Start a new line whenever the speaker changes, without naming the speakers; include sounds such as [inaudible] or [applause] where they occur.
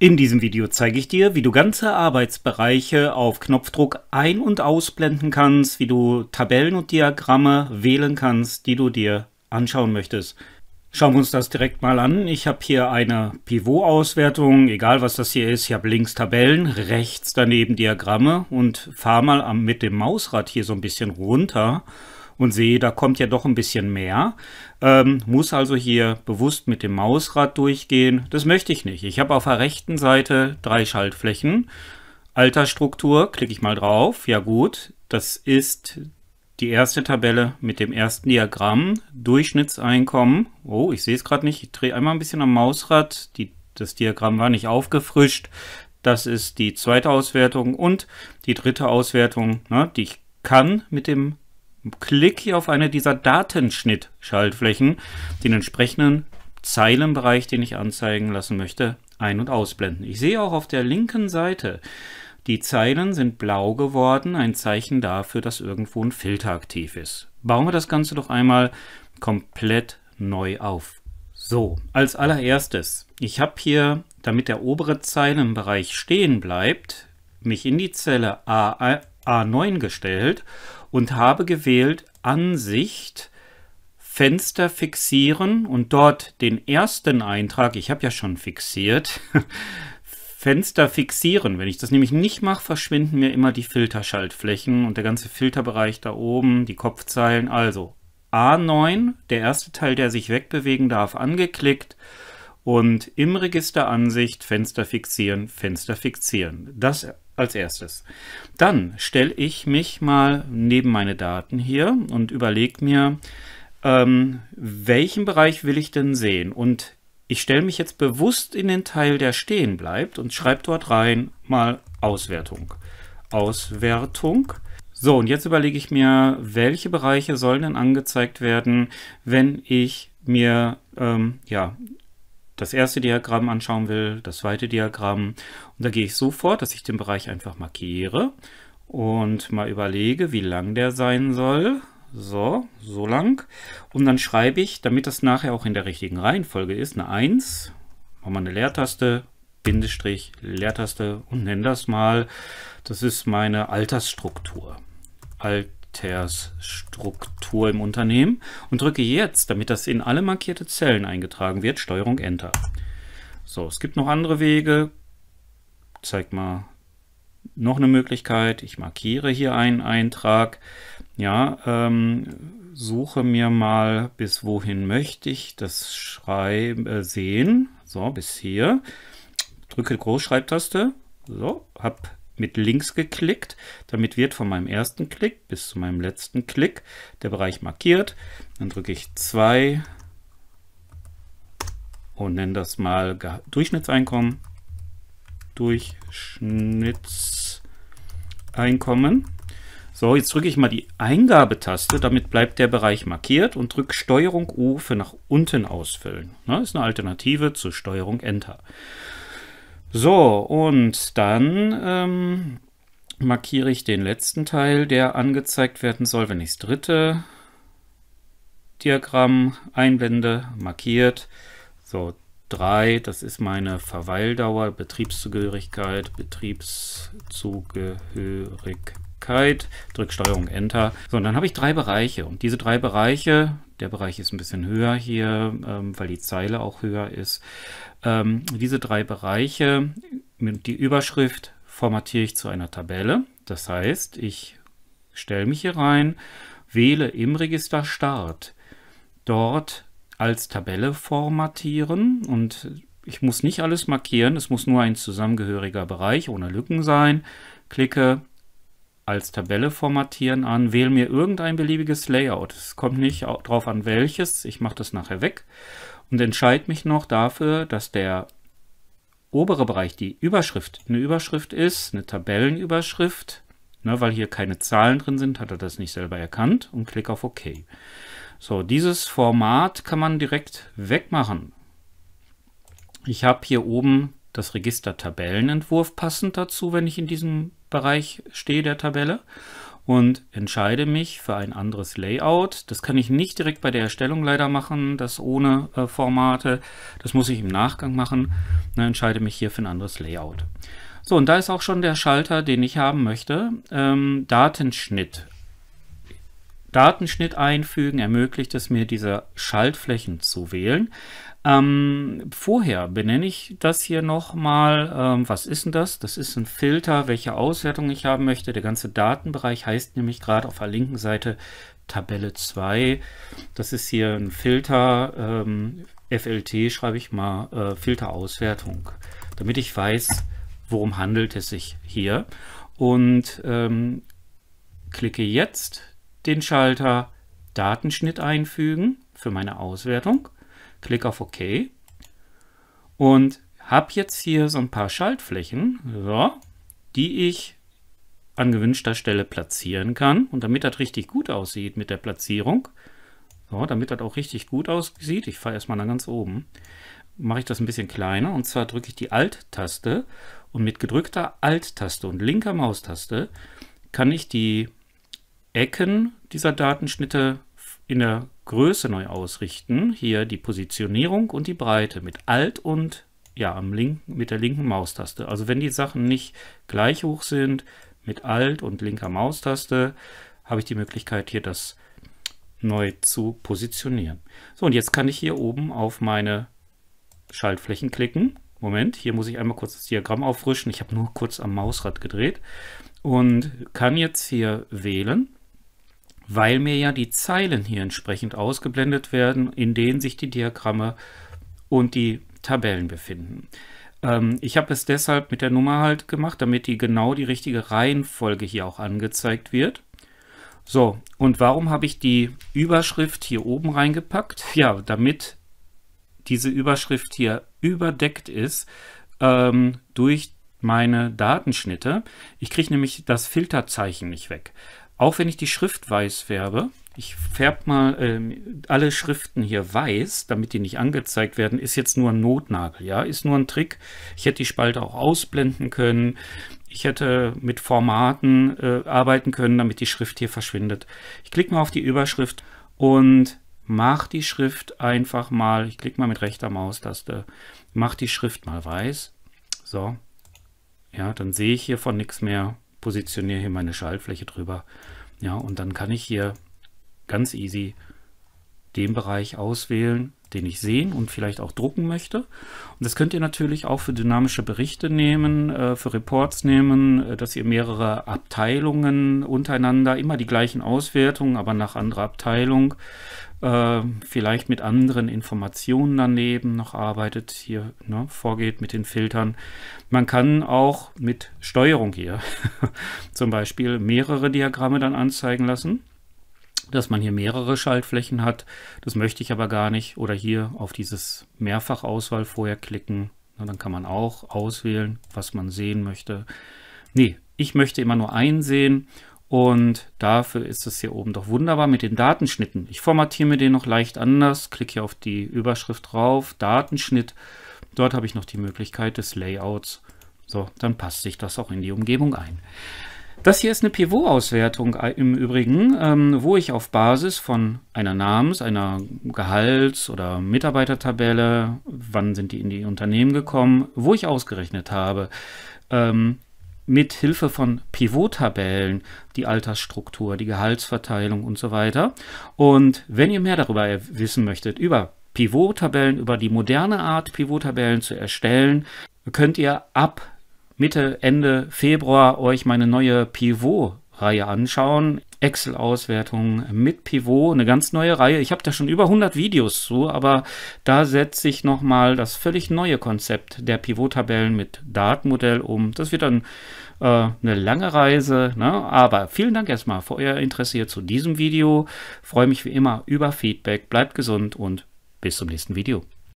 In diesem Video zeige ich dir, wie du ganze Arbeitsbereiche auf Knopfdruck ein- und ausblenden kannst, wie du Tabellen und Diagramme wählen kannst, die du dir anschauen möchtest. Schauen wir uns das direkt mal an. Ich habe hier eine Pivot-Auswertung, egal was das hier ist. Ich habe links Tabellen, rechts daneben Diagramme und fahre mal mit dem Mausrad hier so ein bisschen runter und sehe, da kommt ja doch ein bisschen mehr. Ähm, muss also hier bewusst mit dem Mausrad durchgehen. Das möchte ich nicht. Ich habe auf der rechten Seite drei Schaltflächen. Altersstruktur, klicke ich mal drauf. Ja gut, das ist die erste Tabelle mit dem ersten Diagramm. Durchschnittseinkommen. Oh, ich sehe es gerade nicht. Ich drehe einmal ein bisschen am Mausrad. Die, das Diagramm war nicht aufgefrischt. Das ist die zweite Auswertung und die dritte Auswertung, ne, die ich kann mit dem Klick hier auf eine dieser Datenschnitt-Schaltflächen den entsprechenden Zeilenbereich, den ich anzeigen lassen möchte, ein- und ausblenden. Ich sehe auch auf der linken Seite, die Zeilen sind blau geworden, ein Zeichen dafür, dass irgendwo ein Filter aktiv ist. Bauen wir das Ganze doch einmal komplett neu auf. So, als allererstes, ich habe hier, damit der obere Zeilenbereich stehen bleibt, mich in die Zelle A A9 gestellt und habe gewählt Ansicht, Fenster fixieren und dort den ersten Eintrag, ich habe ja schon fixiert, [laughs] Fenster fixieren. Wenn ich das nämlich nicht mache, verschwinden mir immer die Filterschaltflächen und der ganze Filterbereich da oben, die Kopfzeilen. Also A9, der erste Teil, der sich wegbewegen darf, angeklickt und im Register Ansicht Fenster fixieren, Fenster fixieren. Das als erstes. Dann stelle ich mich mal neben meine Daten hier und überlege mir, ähm, welchen Bereich will ich denn sehen? Und ich stelle mich jetzt bewusst in den Teil, der stehen bleibt und schreibe dort rein mal Auswertung. Auswertung. So, und jetzt überlege ich mir, welche Bereiche sollen denn angezeigt werden, wenn ich mir ähm, ja, das erste Diagramm anschauen will, das zweite Diagramm. Und da gehe ich so vor, dass ich den Bereich einfach markiere und mal überlege, wie lang der sein soll. So, so lang. Und dann schreibe ich, damit das nachher auch in der richtigen Reihenfolge ist, eine 1, machen wir eine Leertaste, Bindestrich, Leertaste und nenne das mal, das ist meine Altersstruktur. Alt Konzerstruktur im Unternehmen und drücke jetzt, damit das in alle markierte Zellen eingetragen wird, Steuerung Enter. So, es gibt noch andere Wege. Zeig mal noch eine Möglichkeit. Ich markiere hier einen Eintrag. Ja, ähm, suche mir mal, bis wohin möchte ich das Schreiben äh, sehen. So, bis hier. Drücke Großschreibtaste. So, habe mit links geklickt. Damit wird von meinem ersten Klick bis zu meinem letzten Klick der Bereich markiert. Dann drücke ich 2 und nenne das mal Durchschnittseinkommen. Durchschnittseinkommen. So, jetzt drücke ich mal die Eingabetaste, damit bleibt der Bereich markiert und drücke STRG U für nach unten ausfüllen. Na, ne, ist eine Alternative zu STRG Enter. So, und dann ähm, markiere ich den letzten Teil, der angezeigt werden soll, wenn ich das dritte Diagramm einblende, markiert. So, 3, das ist meine Verweildauer, Betriebszugehörigkeit, Betriebszugehörigkeit. Verfügbarkeit, drücke Steuerung Enter. So, und dann habe ich drei Bereiche und diese drei Bereiche, der Bereich ist ein bisschen höher hier, ähm, weil die Zeile auch höher ist. Ähm, diese drei Bereiche, die Überschrift formatiere ich zu einer Tabelle. Das heißt, ich stelle mich hier rein, wähle im Register Start, dort als Tabelle formatieren und ich muss nicht alles markieren, es muss nur ein zusammengehöriger Bereich ohne Lücken sein. Klicke als Tabelle formatieren an, wähle mir irgendein beliebiges Layout. Es kommt nicht darauf an welches, ich mache das nachher weg und entscheide mich noch dafür, dass der obere Bereich die Überschrift eine Überschrift ist, eine Tabellenüberschrift, ne, weil hier keine Zahlen drin sind, hat er das nicht selber erkannt und klicke auf OK. So, dieses Format kann man direkt wegmachen. Ich habe hier oben das Register-Tabellenentwurf passend dazu, wenn ich in diesem Bereich stehe der Tabelle und entscheide mich für ein anderes Layout. Das kann ich nicht direkt bei der Erstellung leider machen, das ohne äh, Formate. Das muss ich im Nachgang machen. Ne, entscheide mich hier für ein anderes Layout. So, und da ist auch schon der Schalter, den ich haben möchte. Ähm, Datenschnitt. Datenschnitt einfügen ermöglicht es mir, diese Schaltflächen zu wählen. Ähm, vorher benenne ich das hier nochmal. Ähm, was ist denn das? Das ist ein Filter, welche Auswertung ich haben möchte. Der ganze Datenbereich heißt nämlich gerade auf der linken Seite Tabelle 2. Das ist hier ein Filter, ähm, FLT schreibe ich mal, äh, Filterauswertung, damit ich weiß, worum handelt es sich hier. Und ähm, klicke jetzt den Schalter Datenschnitt einfügen für meine Auswertung. Klick auf OK und habe jetzt hier so ein paar Schaltflächen, so, die ich an gewünschter Stelle platzieren kann. Und damit das richtig gut aussieht mit der Platzierung, so, damit das auch richtig gut aussieht, ich fahre erstmal nach ganz oben, mache ich das ein bisschen kleiner. Und zwar drücke ich die Alt-Taste und mit gedrückter Alt-Taste und linker Maustaste kann ich die Ecken dieser Datenschnitte in der Größe neu ausrichten. Hier die Positionierung und die Breite mit Alt und ja, am link, mit der linken Maustaste. Also wenn die Sachen nicht gleich hoch sind, mit Alt und linker Maustaste habe ich die Möglichkeit, hier das neu zu positionieren. So, und jetzt kann ich hier oben auf meine Schaltflächen klicken. Moment, hier muss ich einmal kurz das Diagramm auffrischen. Ich habe nur kurz am Mausrad gedreht und kann jetzt hier wählen weil mir ja die Zeilen hier entsprechend ausgeblendet werden, in denen sich die Diagramme und die Tabellen befinden. Ähm, ich habe es deshalb mit der Nummer halt gemacht, damit die genau die richtige Reihenfolge hier auch angezeigt wird. So, und warum habe ich die Überschrift hier oben reingepackt? Ja, damit diese Überschrift hier überdeckt ist ähm, durch meine Datenschnitte. Ich kriege nämlich das Filterzeichen nicht weg. Auch wenn ich die Schrift weiß färbe, ich färbe mal ähm, alle Schriften hier weiß, damit die nicht angezeigt werden, ist jetzt nur ein Notnagel, ja, ist nur ein Trick. Ich hätte die Spalte auch ausblenden können. Ich hätte mit Formaten äh, arbeiten können, damit die Schrift hier verschwindet. Ich klicke mal auf die Überschrift und mache die Schrift einfach mal, ich klicke mal mit rechter Maustaste, mache die Schrift mal weiß. So, ja, dann sehe ich hier von nichts mehr positioniere hier meine Schaltfläche drüber. Ja, und dann kann ich hier ganz easy den Bereich auswählen, den ich sehen und vielleicht auch drucken möchte. Und das könnt ihr natürlich auch für dynamische Berichte nehmen, äh, für Reports nehmen, äh, dass ihr mehrere Abteilungen untereinander immer die gleichen Auswertungen, aber nach anderer Abteilung, äh, vielleicht mit anderen Informationen daneben noch arbeitet, hier ne, vorgeht mit den Filtern. Man kann auch mit Steuerung hier [laughs] zum Beispiel mehrere Diagramme dann anzeigen lassen dass man hier mehrere Schaltflächen hat. Das möchte ich aber gar nicht. Oder hier auf dieses Mehrfachauswahl vorher klicken. Na, dann kann man auch auswählen, was man sehen möchte. Nee, ich möchte immer nur einsehen. und dafür ist es hier oben doch wunderbar mit den Datenschnitten. Ich formatiere mir den noch leicht anders, klicke hier auf die Überschrift drauf, Datenschnitt. Dort habe ich noch die Möglichkeit des Layouts. So, dann passt sich das auch in die Umgebung ein. Das hier ist eine Pivot-Auswertung äh, im Übrigen, ähm, wo ich auf Basis von einer Namens-, einer Gehalts- oder Mitarbeitertabelle, wann sind die in die Unternehmen gekommen, wo ich ausgerechnet habe, ähm, mit Hilfe von Pivot-Tabellen die Altersstruktur, die Gehaltsverteilung und so weiter. Und wenn ihr mehr darüber wissen möchtet, über Pivot-Tabellen, über die moderne Art, Pivot-Tabellen zu erstellen, könnt ihr ab Mitte, Ende Februar euch meine neue Pivot-Reihe anschauen. Excel-Auswertung mit Pivot, eine ganz neue Reihe. Ich habe da schon über 100 Videos zu, aber da setze ich nochmal das völlig neue Konzept der Pivot-Tabellen mit Datenmodell um. Das wird dann äh, eine lange Reise, ne? aber vielen Dank erstmal für euer Interesse hier zu diesem Video. Freue mich wie immer über Feedback. Bleibt gesund und bis zum nächsten Video.